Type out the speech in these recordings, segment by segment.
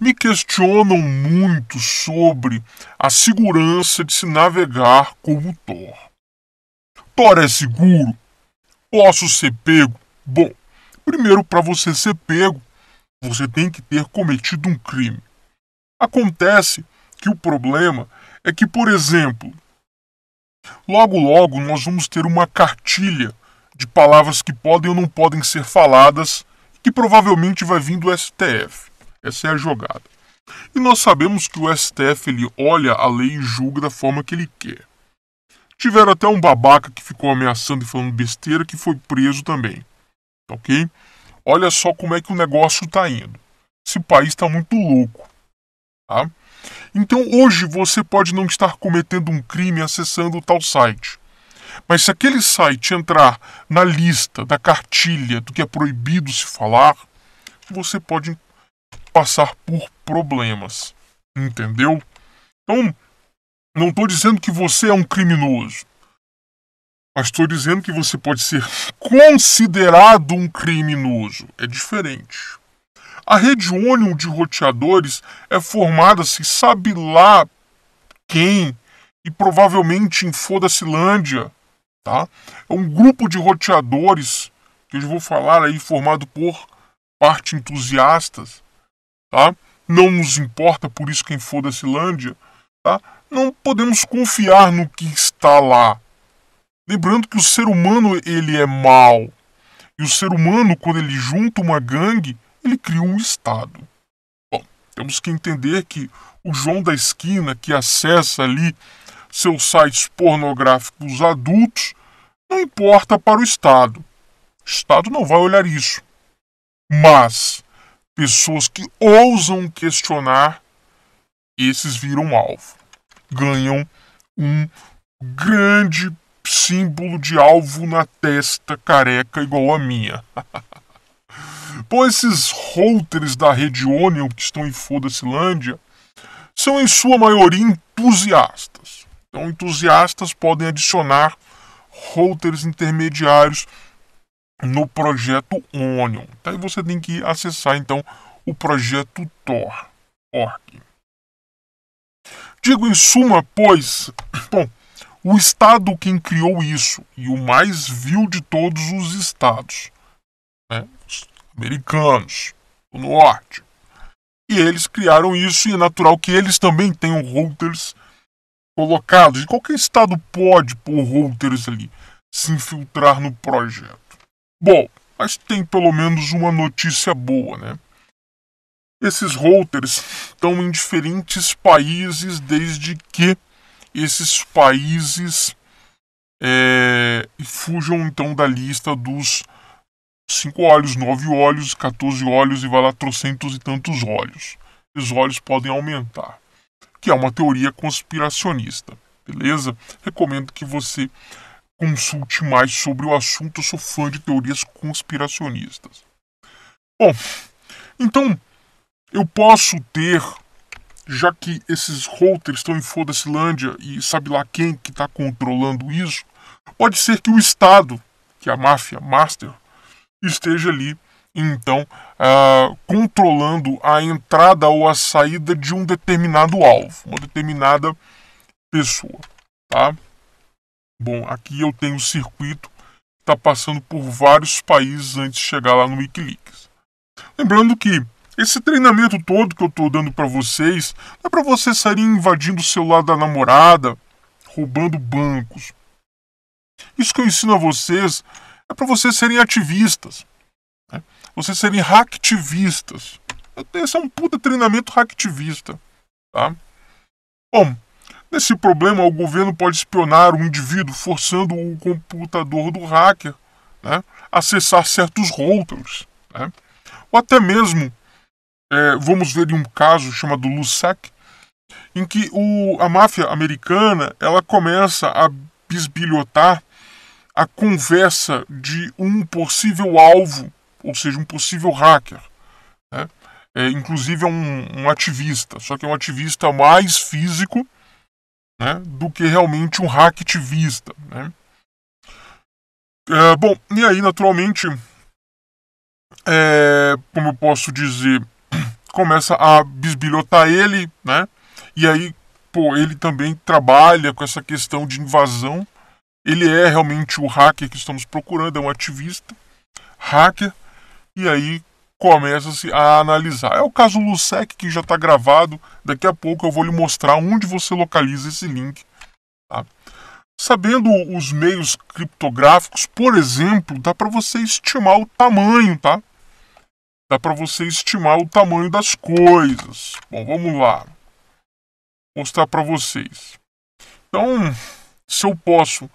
me questionam muito sobre a segurança de se navegar como Thor. Thor é seguro? Posso ser pego? Bom, primeiro, para você ser pego, você tem que ter cometido um crime. Acontece que o problema é que, por exemplo, logo logo nós vamos ter uma cartilha de palavras que podem ou não podem ser faladas, que provavelmente vai vir do STF. Essa é a jogada. E nós sabemos que o STF ele olha a lei e julga da forma que ele quer. Tiveram até um babaca que ficou ameaçando e falando besteira que foi preso também. ok? Olha só como é que o negócio está indo. Esse país está muito louco. Tá? Então hoje você pode não estar cometendo um crime acessando tal site. Mas se aquele site entrar na lista da cartilha do que é proibido se falar, você pode passar por problemas. Entendeu? Então, não estou dizendo que você é um criminoso. Mas estou dizendo que você pode ser considerado um criminoso. É diferente. A rede ônibus de roteadores é formada, se sabe lá quem, e provavelmente em Fodacilândia, tá? É um grupo de roteadores, que eu vou falar aí, formado por parte entusiastas, tá? Não nos importa por isso quem for da Silândia. tá? Não podemos confiar no que está lá. Lembrando que o ser humano ele é mau. E o ser humano, quando ele junta uma gangue, ele cria um Estado. Bom, temos que entender que o João da Esquina, que acessa ali seus sites pornográficos adultos, não importa para o Estado. O Estado não vai olhar isso. Mas pessoas que ousam questionar, esses viram alvo. Ganham um grande símbolo de alvo na testa careca igual a minha. Bom, esses holders da rede Onion que estão em Foda-Silândia são, em sua maioria, entusiastas. Então, entusiastas podem adicionar holders intermediários no projeto Onion. Daí tá, você tem que acessar então o projeto Tor.org. Digo em suma, pois, bom, o Estado quem criou isso e o mais vil de todos os Estados, né, os americanos, do norte. E eles criaram isso e é natural que eles também tenham routers colocados. E qualquer Estado pode pôr routers ali, se infiltrar no projeto. Bom, mas tem pelo menos uma notícia boa, né? Esses routers estão em diferentes países desde que esses países é, fujam então da lista dos cinco olhos, nove olhos, 14 olhos e vai lá trocentos e tantos olhos. Os olhos podem aumentar, que é uma teoria conspiracionista, beleza? Recomendo que você Consulte mais sobre o assunto, eu sou fã de teorias conspiracionistas. Bom, então eu posso ter, já que esses routers estão em Foda Silândia e sabe lá quem que está controlando isso, pode ser que o Estado, que é a máfia master, esteja ali então uh, controlando a entrada ou a saída de um determinado alvo, uma determinada pessoa, tá? Bom, aqui eu tenho o um circuito que está passando por vários países antes de chegar lá no Wikileaks. Lembrando que esse treinamento todo que eu estou dando para vocês não é para vocês saírem invadindo o celular da namorada, roubando bancos. Isso que eu ensino a vocês é para vocês serem ativistas, né? vocês serem hacktivistas. Esse é um puta treinamento hacktivista. Tá? Bom, Nesse problema, o governo pode espionar o indivíduo, forçando o computador do hacker né, a acessar certos routers. Né? Ou até mesmo, é, vamos ver em um caso chamado Lussac, em que o, a máfia americana ela começa a bisbilhotar a conversa de um possível alvo, ou seja, um possível hacker. Né? É, inclusive é um, um ativista, só que é um ativista mais físico né, do que realmente um ativista, Né? É, bom, e aí, naturalmente, é, como eu posso dizer, começa a bisbilhotar ele, né? E aí, pô, ele também trabalha com essa questão de invasão. Ele é realmente o hacker que estamos procurando, é um ativista, hacker. E aí começa-se a analisar. É o caso Lusec que já está gravado. Daqui a pouco eu vou lhe mostrar onde você localiza esse link. Tá? Sabendo os meios criptográficos, por exemplo, dá para você estimar o tamanho, tá? Dá para você estimar o tamanho das coisas. Bom, vamos lá. mostrar para vocês. Então, se eu posso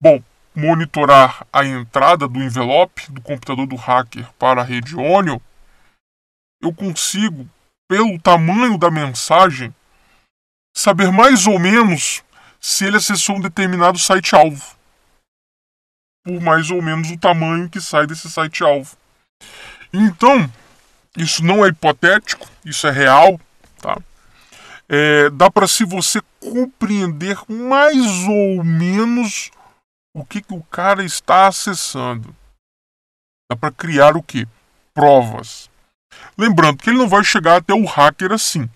Bom, monitorar a entrada do envelope do computador do hacker para a rede Onion, eu consigo, pelo tamanho da mensagem, saber mais ou menos se ele acessou um determinado site-alvo. Por mais ou menos o tamanho que sai desse site-alvo. Então, isso não é hipotético, isso é real, tá? É, dá para se você compreender mais ou menos o que, que o cara está acessando. Dá para criar o que? Provas. Lembrando que ele não vai chegar até o hacker assim.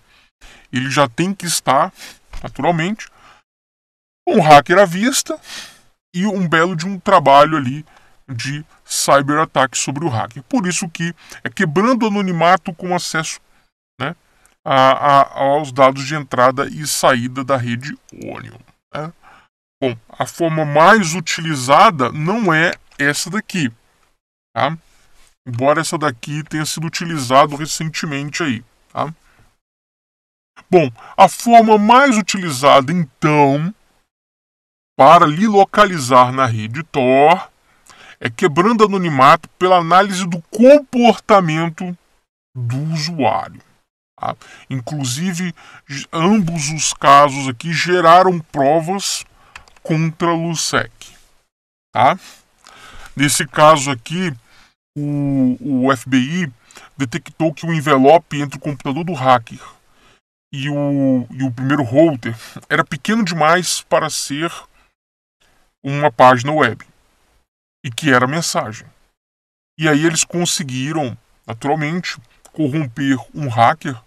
Ele já tem que estar, naturalmente, um hacker à vista e um belo de um trabalho ali de cyberataque sobre o hacker. Por isso que é quebrando o anonimato com acesso né, a, a, aos dados de entrada e saída da rede Onion. Né? Bom, a forma mais utilizada não é essa daqui, tá? Embora essa daqui tenha sido utilizada recentemente aí, tá? Bom, a forma mais utilizada então para lhe localizar na rede Tor é quebrando anonimato pela análise do comportamento do usuário. Tá? Inclusive, ambos os casos aqui geraram provas contra a Tá? Nesse caso aqui, o, o FBI detectou que o envelope entre o computador do hacker e o, e o primeiro holder era pequeno demais para ser uma página web e que era mensagem. E aí eles conseguiram, naturalmente, corromper um hacker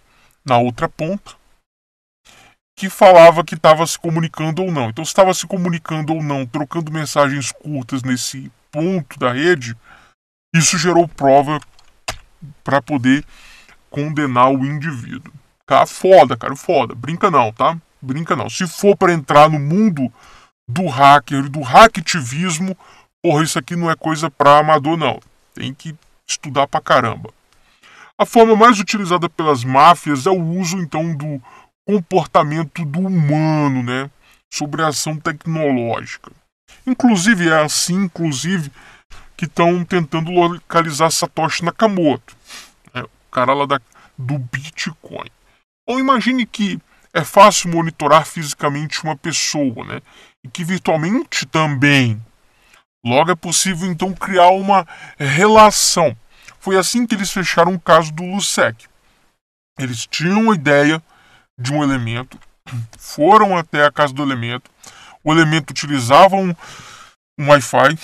na outra ponta que falava que estava se comunicando ou não. Então, se estava se comunicando ou não, trocando mensagens curtas nesse ponto da rede, isso gerou prova para poder condenar o indivíduo. Cara, foda, cara, foda. Brinca não, tá? Brinca não. Se for para entrar no mundo do hacker, do hacktivismo, porra, isso aqui não é coisa para amador, não. Tem que estudar pra caramba. A forma mais utilizada pelas máfias é o uso, então, do comportamento do humano, né? Sobre a ação tecnológica. Inclusive, é assim, inclusive, que estão tentando localizar Satoshi Nakamoto, né? o cara lá da, do Bitcoin. Ou imagine que é fácil monitorar fisicamente uma pessoa, né? E que virtualmente também. Logo é possível então criar uma relação. Foi assim que eles fecharam o caso do Lusek. Eles tinham a ideia de um elemento, foram até a casa do elemento, o elemento utilizava um, um Wi-Fi,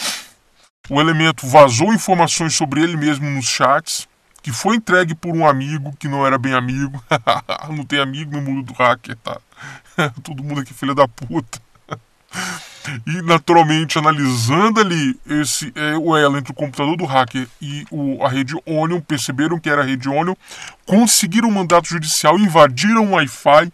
o elemento vazou informações sobre ele mesmo nos chats, que foi entregue por um amigo que não era bem amigo. não tem amigo no mundo do hacker, tá? Todo mundo aqui filha da puta. E naturalmente analisando ali esse é, o elo entre o computador do hacker e o, a rede Onion, perceberam que era a rede Onion, conseguiram um mandato judicial, invadiram o Wi-Fi,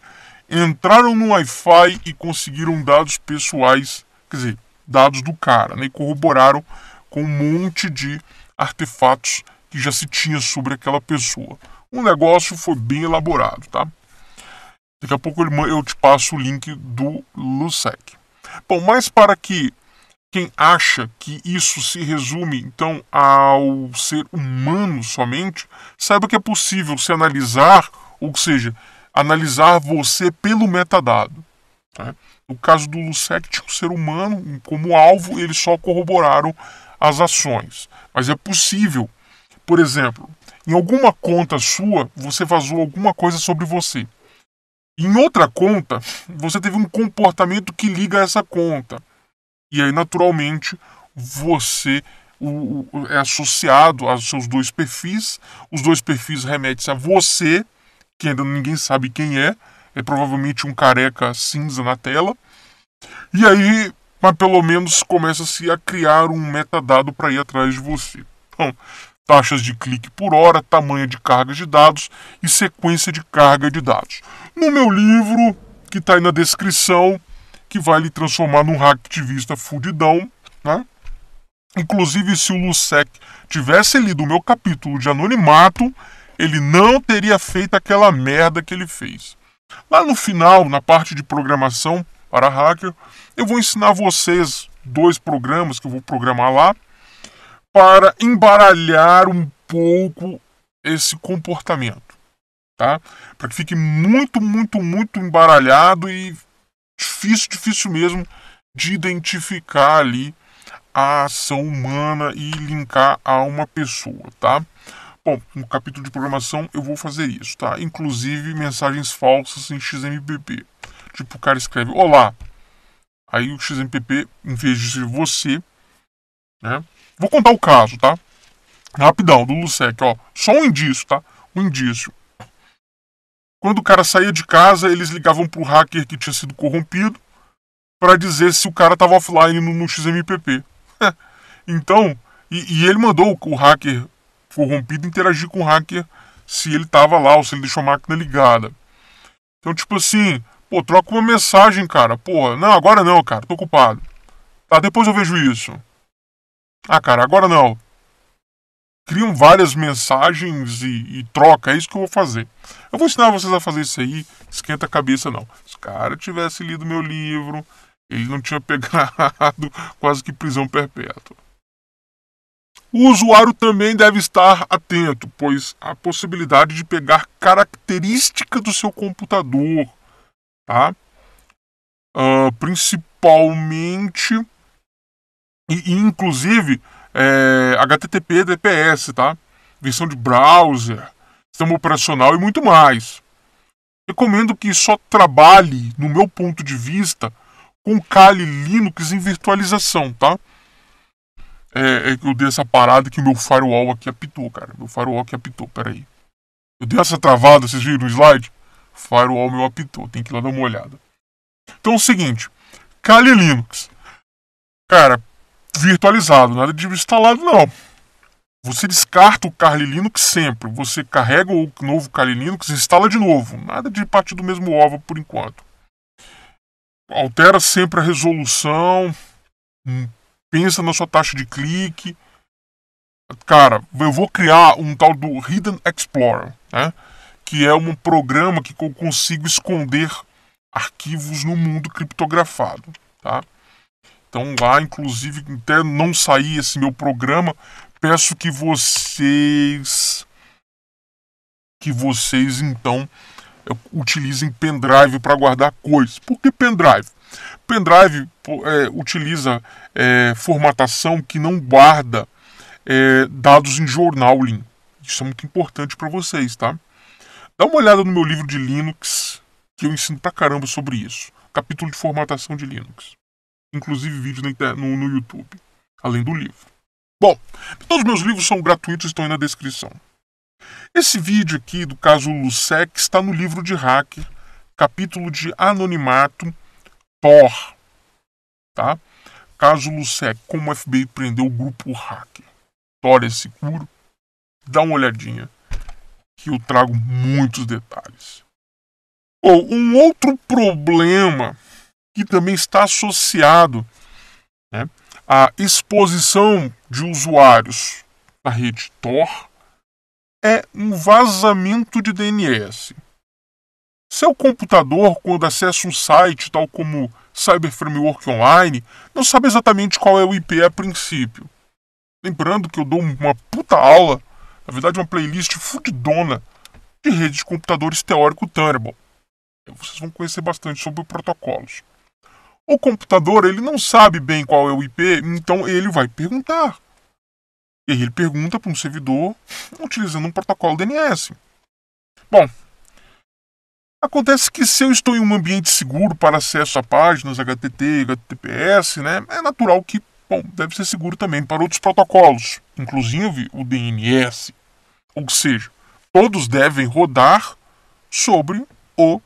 entraram no Wi-Fi e conseguiram dados pessoais, quer dizer, dados do cara, né? E corroboraram com um monte de artefatos que já se tinha sobre aquela pessoa. O negócio foi bem elaborado, tá? Daqui a pouco eu te passo o link do Lusec. Bom, mas para que quem acha que isso se resume então ao ser humano somente, saiba que é possível se analisar, ou seja, analisar você pelo metadado. Tá? No caso do Lucek, ser humano como alvo, eles só corroboraram as ações. Mas é possível, por exemplo, em alguma conta sua, você vazou alguma coisa sobre você. Em outra conta, você teve um comportamento que liga essa conta. E aí, naturalmente, você o, o, é associado aos seus dois perfis. Os dois perfis remetem a você, que ainda ninguém sabe quem é. É provavelmente um careca cinza na tela. E aí, mas pelo menos começa-se a criar um metadado para ir atrás de você. Então, taxas de clique por hora, tamanho de cargas de dados e sequência de carga de dados. No meu livro, que está aí na descrição, que vai lhe transformar num hacktivista fudidão, né? Inclusive, se o Lusek tivesse lido o meu capítulo de anonimato, ele não teria feito aquela merda que ele fez. Lá no final, na parte de programação para hacker, eu vou ensinar vocês dois programas que eu vou programar lá para embaralhar um pouco esse comportamento, tá? Para que fique muito, muito, muito embaralhado e difícil, difícil mesmo de identificar ali a ação humana e linkar a uma pessoa, tá? Bom, no capítulo de programação eu vou fazer isso, tá? Inclusive mensagens falsas em XMPP. Tipo, o cara escreve: Olá. Aí o XMPP, em vez de ser você, né? Vou contar o caso, tá? Rapidão, do Lucek, ó. Só um indício, tá? Um indício. Quando o cara saía de casa, eles ligavam pro hacker que tinha sido corrompido para dizer se o cara tava offline no, no XMPP. então, e, e, ele mandou o hacker corrompido interagir com o hacker se ele tava lá ou se ele deixou a máquina ligada. Então, tipo assim, pô, troca uma mensagem, cara. Pô, não, agora não, cara, tô ocupado. Tá, depois eu vejo isso. Ah, cara, agora não. Criam várias mensagens e, e troca, é isso que eu vou fazer. Eu vou ensinar vocês a fazer isso aí, esquenta a cabeça não. Se o cara tivesse lido meu livro, ele não tinha pegado quase que prisão perpétua. O usuário também deve estar atento, pois a possibilidade de pegar característica do seu computador, tá? Uh, principalmente e, e inclusive, é, HTTP é DPS, tá? Versão de browser, sistema operacional e muito mais. Recomendo que só trabalhe, no meu ponto de vista, com Kali Linux em virtualização, tá? É, é, que eu dei essa parada que o meu firewall aqui apitou, cara. Meu firewall aqui apitou, peraí. Eu dei essa travada, vocês viram no slide? Firewall meu apitou, tem que ir lá dar uma olhada. Então é o seguinte, Kali Linux. Cara, virtualizado, nada de instalado não. Você descarta o Kali Linux sempre, você carrega o novo Kali Linux e instala de novo, nada de partir do mesmo ovo por enquanto. Altera sempre a resolução, hum, pensa na sua taxa de clique. Cara, eu vou criar um tal do Hidden Explorer, né? que é um programa que eu consigo esconder arquivos no mundo criptografado. Tá? Então lá, inclusive, até não sair esse meu programa, peço que vocês que vocês então eh, utilizem pendrive para guardar coisas. Por que pendrive? Pendrive é, utiliza é, formatação que não guarda é, dados em journaling. Isso é muito importante para vocês, tá? Dá uma olhada no meu livro de Linux, que eu ensino pra caramba sobre isso. Capítulo de formatação de Linux inclusive vídeos no, no YouTube, além do livro. Bom, todos então os meus livros são gratuitos, estão aí na descrição. Esse vídeo aqui do caso Lusek está no livro de hacker, capítulo de anonimato Thor. tá? Caso Lusek, como o FBI prendeu o grupo hacker. Thor é seguro? Dá uma olhadinha que eu trago muitos detalhes. Ou um outro problema que também está associado né, à exposição de usuários na rede Tor, é um vazamento de DNS. Seu computador, quando acessa um site tal como Cyber Framework Online, não sabe exatamente qual é o IP a princípio. Lembrando que eu dou uma puta aula, na verdade uma playlist fudidona, de rede de computadores teórico Thunderbolt. Vocês vão conhecer bastante sobre protocolos. O computador ele não sabe bem qual é o IP, então ele vai perguntar. E aí ele pergunta para um servidor utilizando um protocolo DNS. Bom, acontece que se eu estou em um ambiente seguro para acesso a páginas HTTP, HTTPS, né, é natural que, bom, deve ser seguro também para outros protocolos, inclusive o DNS. Ou seja, todos devem rodar sobre o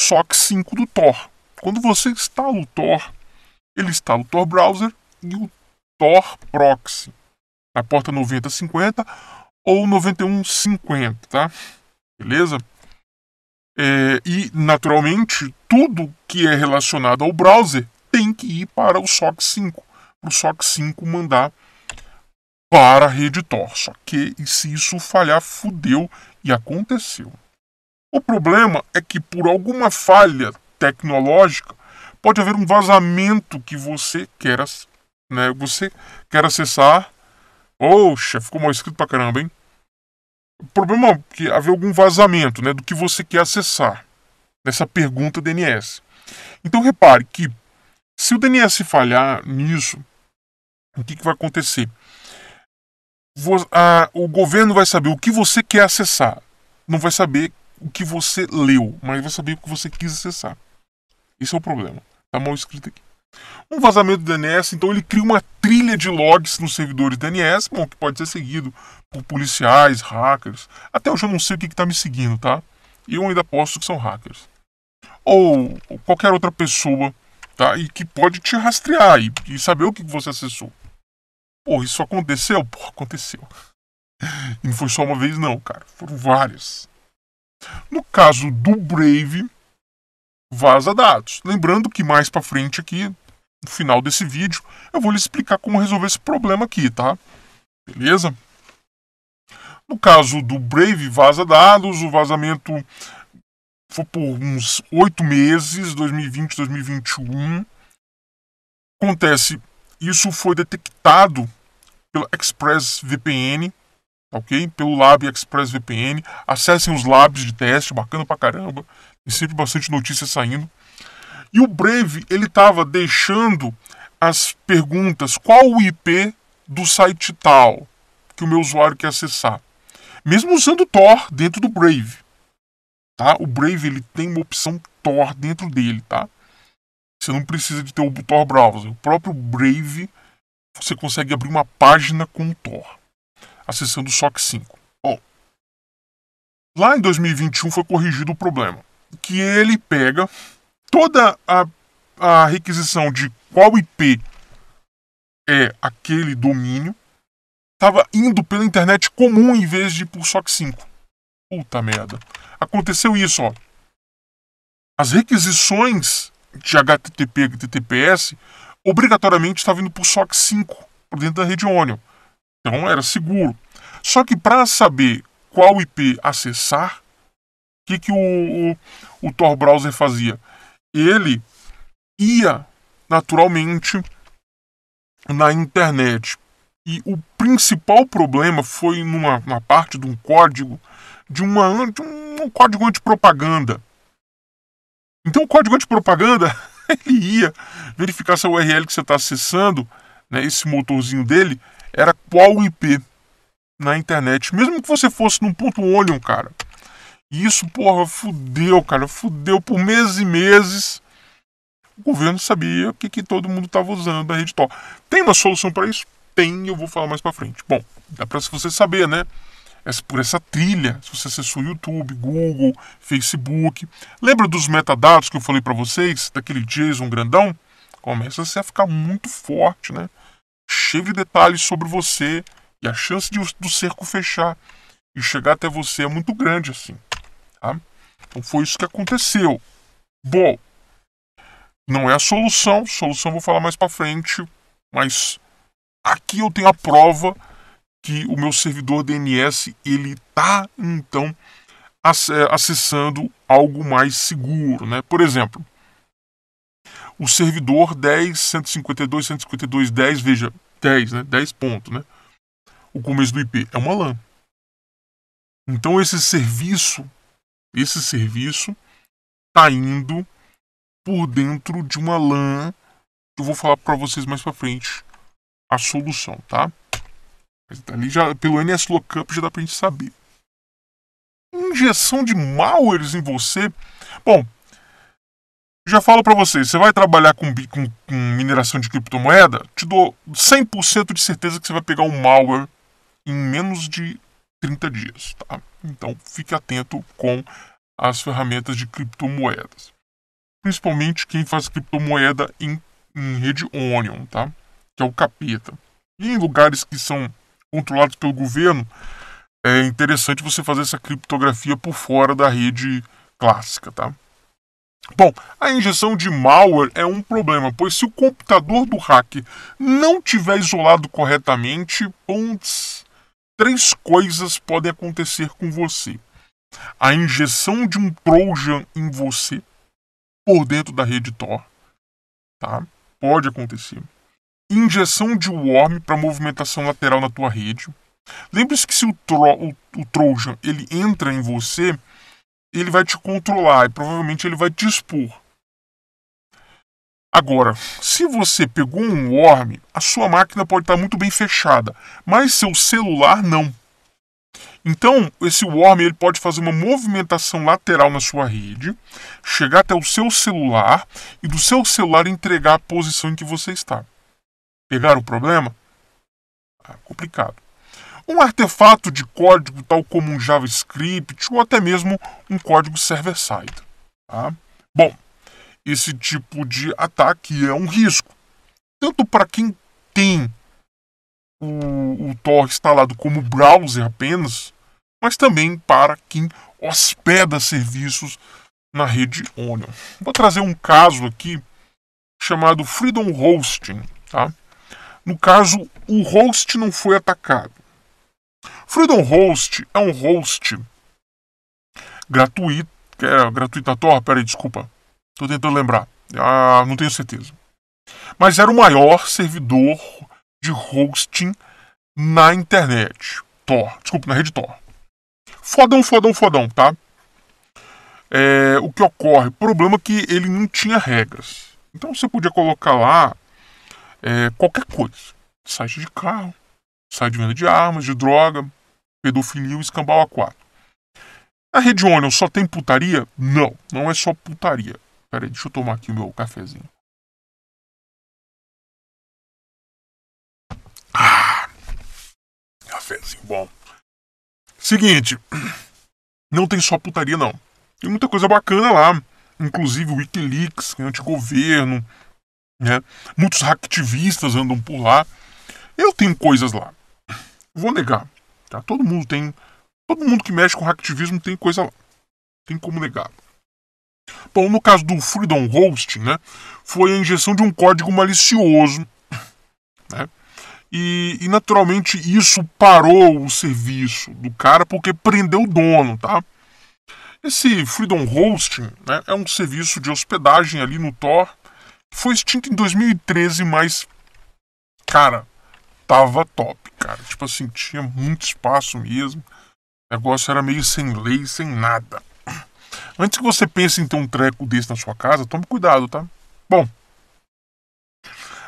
SOC 5 do Tor. Quando você instala o Tor, ele instala o Tor Browser e o Tor Proxy na porta 9050 ou 9150, tá? Beleza? É, e, naturalmente, tudo que é relacionado ao browser tem que ir para o SOC 5, para o SOC 5 mandar para a rede Tor. Só que se isso falhar, fudeu e aconteceu. O problema é que por alguma falha tecnológica, pode haver um vazamento que você quer, né, você quer acessar. Oxa, ficou mal escrito pra caramba, hein? O problema é que haver algum vazamento né, do que você quer acessar nessa pergunta DNS. Então repare que se o DNS falhar nisso, o que, que vai acontecer? o governo vai saber o que você quer acessar. Não vai saber o que você leu, mas vai saber o que você quis acessar. Isso é o problema. Tá mal escrito aqui. Um vazamento do DNS, então ele cria uma trilha de logs nos servidores DNS, bom, que pode ser seguido por policiais, hackers. Até hoje eu não sei o que está me seguindo, tá? E eu ainda posso que são hackers. Ou qualquer outra pessoa, tá? E que pode te rastrear e, e saber o que você acessou. Pô, isso aconteceu? Pô, aconteceu. E não foi só uma vez, não, cara. Foram várias. No caso do Brave, vaza dados. Lembrando que mais para frente aqui, no final desse vídeo, eu vou lhe explicar como resolver esse problema aqui, tá? Beleza? No caso do Brave vaza dados, o vazamento foi por uns oito meses, 2020, 2021. Acontece, isso foi detectado pela ExpressVPN, ok? Pelo Lab ExpressVPN. Acessem os labs de teste, bacana pra caramba e sempre bastante notícia saindo. E o Brave, ele estava deixando as perguntas, qual o IP do site tal que o meu usuário quer acessar. Mesmo usando Tor dentro do Brave. Tá? O Brave ele tem uma opção Tor dentro dele, tá? Você não precisa de ter o Tor browser. O próprio Brave você consegue abrir uma página com Tor, acessando o SOC 5. Bom, lá em 2021 foi corrigido o problema que ele pega toda a, a requisição de qual IP é aquele domínio estava indo pela internet comum em vez de por SOC 5. Puta merda. Aconteceu isso, ó. As requisições de HTTP e HTTPS obrigatoriamente estavam indo por SOC 5 por dentro da rede Onion. Então era seguro. Só que para saber qual IP acessar, que, que o, o, o Tor Browser fazia? Ele ia naturalmente na internet. E o principal problema foi numa, numa parte de um código, de, uma, de um, um código antipropaganda. Então o código antipropaganda, ele ia verificar se a URL que você está acessando, né, esse motorzinho dele, era qual IP na internet. Mesmo que você fosse num ponto Onion, cara. E isso, porra, fudeu, cara. Fudeu por meses e meses. O governo sabia o que, que todo mundo estava usando da rede Tor. Tem uma solução para isso? Tem, eu vou falar mais para frente. Bom, dá para você saber, né? Essa, por essa trilha, se você acessou YouTube, Google, Facebook. Lembra dos metadados que eu falei para vocês, daquele Jason grandão? Começa a ficar muito forte, né? Cheio de detalhes sobre você e a chance de, do cerco fechar e chegar até você é muito grande assim. Tá? Então foi isso que aconteceu. Bom, não é a solução, solução vou falar mais para frente, mas aqui eu tenho a prova que o meu servidor DNS ele tá então acessando algo mais seguro, né? Por exemplo, o servidor 10 152 152 10, veja, 10, né? 10 ponto, né? O começo do IP é uma LAN. Então esse serviço esse serviço está indo por dentro de uma LAN, eu vou falar para vocês mais para frente a solução, tá? Mas ali já pelo NS Lookup já dá para gente saber. Injeção de malwares em você. Bom, já falo para vocês, você vai trabalhar com, com, com, mineração de criptomoeda, te dou 100% de certeza que você vai pegar um malware em menos de 30 dias. Tá? Então fique atento com as ferramentas de criptomoedas. Principalmente quem faz criptomoeda em, em rede Onion, tá? que é o capeta. E em lugares que são controlados pelo governo, é interessante você fazer essa criptografia por fora da rede clássica, tá? Bom, a injeção de malware é um problema, pois se o computador do hacker não tiver isolado corretamente, pontos, três coisas podem acontecer com você: a injeção de um Trojan em você, por dentro da rede Tor, tá? Pode acontecer. Injeção de Worm para movimentação lateral na tua rede. Lembre-se que se o, tro, o, o Trojan ele entra em você, ele vai te controlar e provavelmente ele vai te expor. Agora, se você pegou um worm, a sua máquina pode estar muito bem fechada, mas seu celular não. Então, esse worm ele pode fazer uma movimentação lateral na sua rede, chegar até o seu celular e do seu celular entregar a posição em que você está. Pegaram o problema? Ah, complicado. Um artefato de código tal como um JavaScript ou até mesmo um código server-side. Tá? Bom, esse tipo de ataque é um risco. Tanto para quem tem o, o Tor instalado como browser apenas, mas também para quem hospeda serviços na rede Onion. Vou trazer um caso aqui chamado Freedom Hosting. Tá? No caso, o host não foi atacado. Freedom Host é um host gratuito. É, gratuito na Tor? Peraí, desculpa. Estou tentando lembrar. Ah, não tenho certeza. Mas era o maior servidor de hosting na internet. Tor. Desculpa, na rede Tor. Fodão, fodão, fodão, tá? É, o que ocorre? O problema é que ele não tinha regras. Então você podia colocar lá é, qualquer coisa. Site de carro, site de venda de armas, de droga, pedofilia e escambau a quatro. A rede Onion só tem putaria? Não, não é só putaria. Peraí, deixa eu tomar aqui o meu cafezinho. Ah, cafezinho bom. Seguinte, não tem só putaria, não. Tem muita coisa bacana lá. Inclusive Wikileaks, né, antigoverno, né? Muitos hacktivistas andam por lá. Eu tenho coisas lá. Vou negar. Tá? Todo mundo tem. Todo mundo que mexe com hacktivismo tem coisa lá. Tem como negar. Bom, no caso do Freedom Hosting, né, foi a injeção de um código malicioso, né? E, e naturalmente isso parou o serviço do cara porque prendeu o dono, tá? Esse Freedom Hosting né, é um serviço de hospedagem ali no Tor foi extinto em 2013, mas cara, tava top, cara. Tipo assim, tinha muito espaço mesmo. O negócio era meio sem lei, sem nada. Antes que você pense em ter um treco desse na sua casa, tome cuidado, tá? Bom,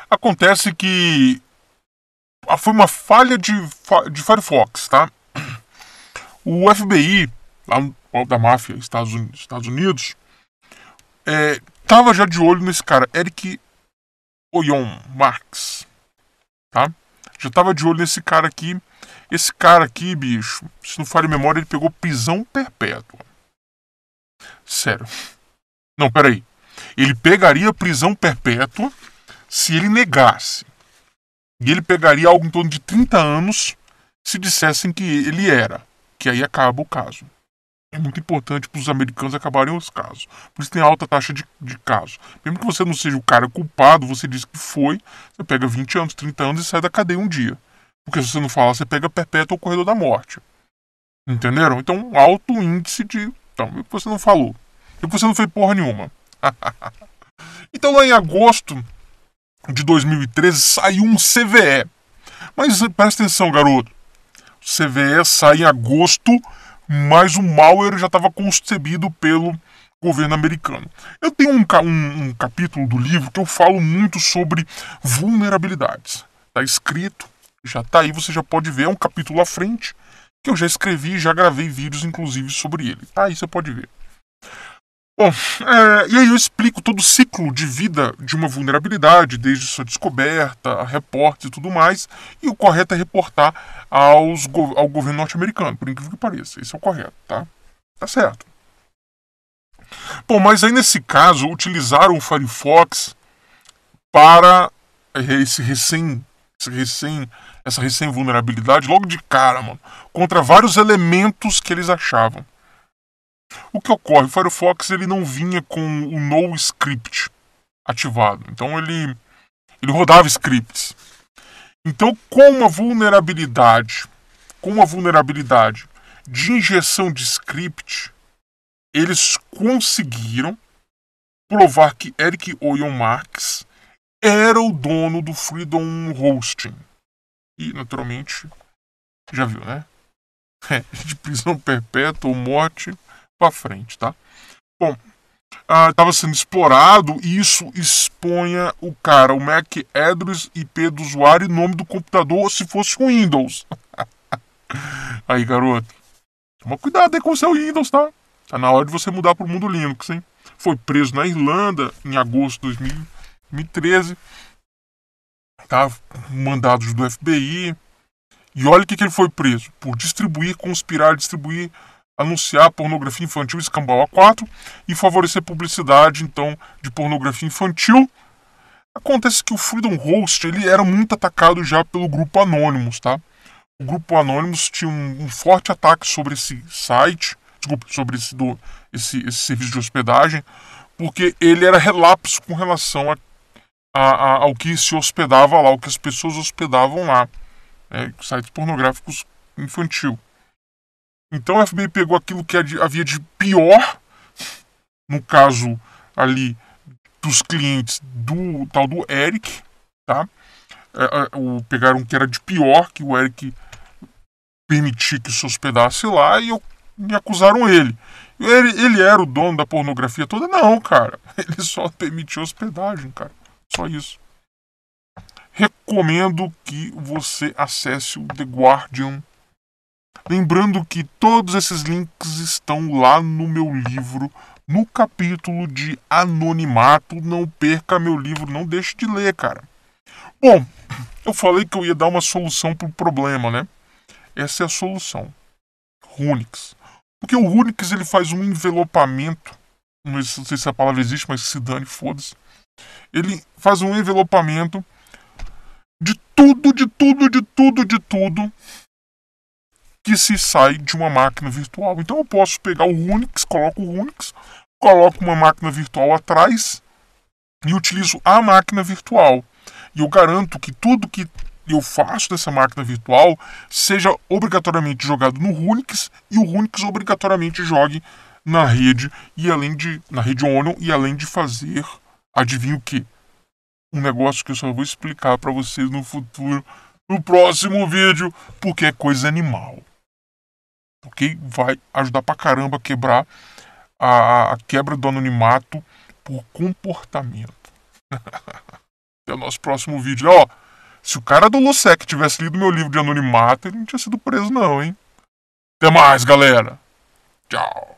acontece que foi uma falha de, de Firefox, tá? O FBI, lá da máfia, Estados Unidos, Estados Unidos é, tava já de olho nesse cara, Eric Oyon Marx, tá? Já tava de olho nesse cara aqui. Esse cara aqui, bicho, se não falha memória, ele pegou prisão perpétua. Sério. Não, peraí. Ele pegaria prisão perpétua se ele negasse. E ele pegaria algo em torno de 30 anos se dissessem que ele era. Que aí acaba o caso. É muito importante para os americanos acabarem os casos. Por isso tem alta taxa de, de casos. Mesmo que você não seja o cara culpado, você diz que foi, você pega 20 anos, 30 anos e sai da cadeia um dia. Porque se você não falar, você pega perpétua ou corredor da morte. Entenderam? Então, alto índice de. Então, você não falou. E você não fez porra nenhuma. então lá em agosto de 2013 saiu um CVE. Mas eh, presta atenção, garoto. O CVE sai em agosto, mas o malware já estava concebido pelo governo americano. Eu tenho um, um, um, capítulo do livro que eu falo muito sobre vulnerabilidades. Está escrito, já está aí, você já pode ver, é um capítulo à frente, que eu já escrevi, já gravei vídeos, inclusive, sobre ele. Tá aí, você pode ver. Bom, é, e aí eu explico todo o ciclo de vida de uma vulnerabilidade, desde sua descoberta, a reporte e tudo mais, e o correto é reportar aos, ao governo norte-americano, por incrível que pareça. Esse é o correto, tá? Tá certo. Bom, mas aí nesse caso utilizaram o Firefox para esse recém, esse recém, essa recém vulnerabilidade logo de cara, mano, contra vários elementos que eles achavam. O que ocorre? O Firefox ele não vinha com o no script ativado. Então ele, ele rodava scripts. Então, com uma vulnerabilidade, com uma vulnerabilidade de injeção de script, eles conseguiram provar que Eric Oyon Marx era o dono do Freedom Hosting. E, naturalmente, já viu, né? É, de prisão perpétua ou morte para frente, tá? Bom, estava ah, uh, sendo explorado e isso exponha o cara, o Mac address, IP do usuário e nome do computador se fosse o Windows. aí, garoto, toma cuidado aí com o seu Windows, tá? Tá na hora de você mudar para o mundo Linux, hein? Foi preso na Irlanda em agosto de 2013. Tá mandados do FBI. E olha o que, que ele foi preso por distribuir, conspirar, distribuir anunciar pornografia infantil escambau a 4 e favorecer publicidade então de pornografia infantil. Acontece que o Freedom Host ele era muito atacado já pelo grupo Anonymous, tá? O grupo Anonymous tinha um, um forte ataque sobre esse site, desculpa, sobre esse, do, esse, esse serviço de hospedagem, porque ele era relapso com relação a, a, a, ao que se hospedava lá, o que as pessoas hospedavam lá, né? sites pornográficos infantil. Então a FBI pegou aquilo que havia de pior, no caso ali dos clientes do tal do Eric, tá? É, é, o, pegaram o que era de pior, que o Eric permitia que se hospedasse lá e eu, me acusaram ele. ele. Ele era o dono da pornografia toda? Não, cara. Ele só permitiu hospedagem, cara. Só isso. Recomendo que você acesse o The Guardian Lembrando que todos esses links estão lá no meu livro, no capítulo de anonimato. Não perca meu livro, não deixe de ler, cara. Bom, eu falei que eu ia dar uma solução para o problema, né? Essa é a solução. Runix. Porque o Runix ele faz um envelopamento. Não sei se a palavra existe, mas se dane, foda-se. Ele faz um envelopamento de tudo, de tudo, de tudo, de tudo que se sai de uma máquina virtual. Então eu posso pegar o Unix, coloco o Unix, coloco uma máquina virtual atrás e utilizo a máquina virtual. E eu garanto que tudo que eu faço dessa máquina virtual seja obrigatoriamente jogado no Unix e o Unix obrigatoriamente jogue na rede e além de na rede Onion e além de fazer adivinha o que um negócio que eu só vou explicar para vocês no futuro no próximo vídeo porque é coisa animal porque vai ajudar pra caramba a quebrar a, a quebra do anonimato por comportamento. Até o nosso próximo vídeo. Ó, se o cara do Lusek tivesse lido meu livro de anonimato, ele não tinha sido preso não, hein? Até mais, galera. Tchau.